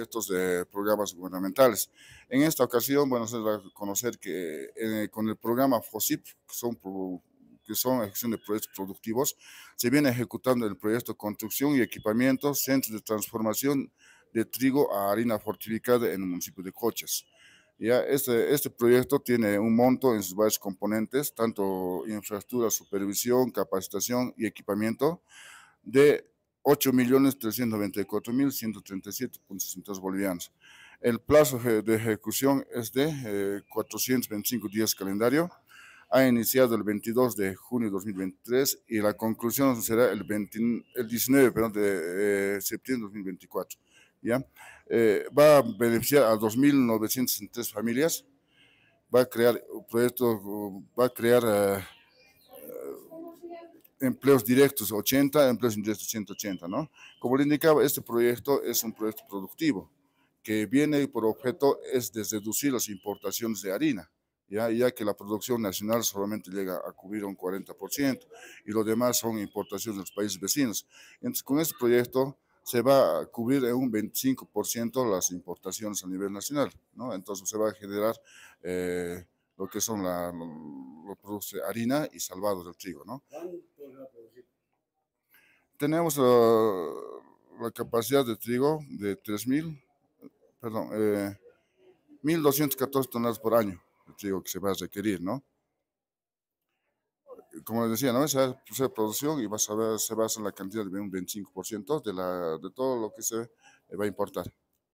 estos de eh, programas gubernamentales. En esta ocasión, bueno, se va a conocer que eh, con el programa FOSIP, que son, que son ejecución de proyectos productivos, se viene ejecutando el proyecto Construcción y Equipamiento, Centro de Transformación de Trigo a Harina Fortificada en el municipio de Coches. Ya este, este proyecto tiene un monto en sus varios componentes, tanto infraestructura, supervisión, capacitación y equipamiento, de 8.394.137.62 bolivianos. El plazo de ejecución es de 425 eh, días calendario. Ha iniciado el 22 de junio de 2023 y la conclusión será el, 19 de eh, septiembre de 2024. ¿ya? Eh, va a beneficiar a 2.963 familias. Va a crear proyectos, va a crear empleos directos 80, empleos indirectos 180, ¿no? Como le indicaba, este proyecto es un proyecto productivo que viene por objeto es de reducir las importaciones de harina, ya, ya que la producción nacional solamente llega a cubrir un 40% y lo demás son importaciones de los países vecinos. Entonces, con este proyecto se va a cubrir un 25% las importaciones a nivel nacional, ¿no? Entonces se va a generar... Eh, lo que son la, productos de produce harina y salvado del trigo, ¿no? tenemos la capacidad de trigo de 3.000, perdón, eh, 1.214 toneladas por año de trigo que se va a requerir, ¿no? Como les decía, ¿no? Esa es la producción y va a saber, se basa en la cantidad de un 25% de, la, de todo lo que se va a importar.